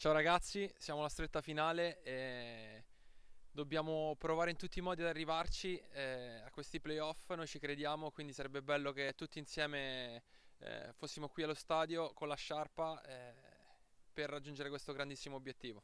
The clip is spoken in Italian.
Ciao ragazzi, siamo alla stretta finale e dobbiamo provare in tutti i modi ad arrivarci eh, a questi playoff, noi ci crediamo, quindi sarebbe bello che tutti insieme eh, fossimo qui allo stadio con la sciarpa eh, per raggiungere questo grandissimo obiettivo.